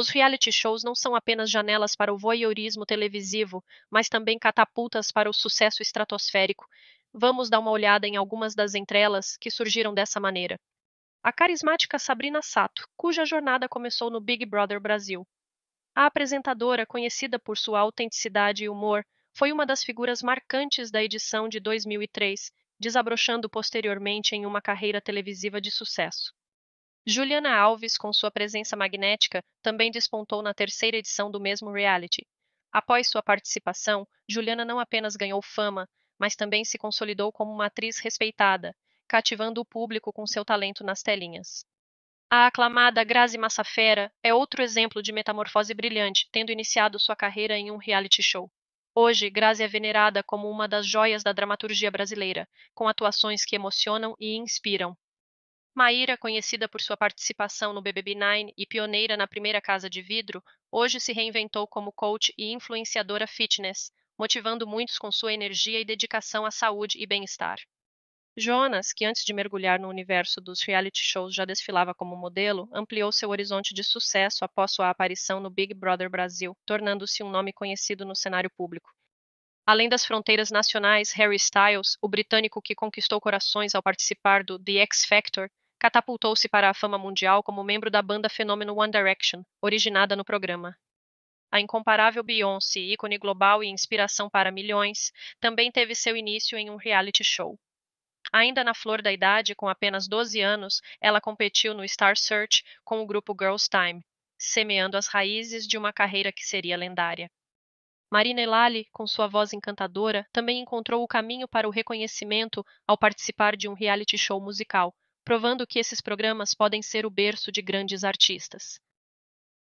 Os reality shows não são apenas janelas para o voyeurismo televisivo, mas também catapultas para o sucesso estratosférico. Vamos dar uma olhada em algumas das entrelas que surgiram dessa maneira. A carismática Sabrina Sato, cuja jornada começou no Big Brother Brasil. A apresentadora, conhecida por sua autenticidade e humor, foi uma das figuras marcantes da edição de 2003, desabrochando posteriormente em uma carreira televisiva de sucesso. Juliana Alves, com sua presença magnética, também despontou na terceira edição do mesmo reality. Após sua participação, Juliana não apenas ganhou fama, mas também se consolidou como uma atriz respeitada, cativando o público com seu talento nas telinhas. A aclamada Grazi Massafera é outro exemplo de metamorfose brilhante, tendo iniciado sua carreira em um reality show. Hoje, Grazi é venerada como uma das joias da dramaturgia brasileira, com atuações que emocionam e inspiram. Maíra, conhecida por sua participação no BBB9 e pioneira na primeira casa de vidro, hoje se reinventou como coach e influenciadora fitness, motivando muitos com sua energia e dedicação à saúde e bem-estar. Jonas, que antes de mergulhar no universo dos reality shows já desfilava como modelo, ampliou seu horizonte de sucesso após sua aparição no Big Brother Brasil, tornando-se um nome conhecido no cenário público. Além das fronteiras nacionais, Harry Styles, o britânico que conquistou corações ao participar do The X Factor, catapultou-se para a fama mundial como membro da banda fenômeno One Direction, originada no programa. A incomparável Beyoncé, ícone global e inspiração para milhões, também teve seu início em um reality show. Ainda na flor da idade, com apenas 12 anos, ela competiu no Star Search com o grupo Girls Time, semeando as raízes de uma carreira que seria lendária. Marina Elali, com sua voz encantadora, também encontrou o caminho para o reconhecimento ao participar de um reality show musical, provando que esses programas podem ser o berço de grandes artistas.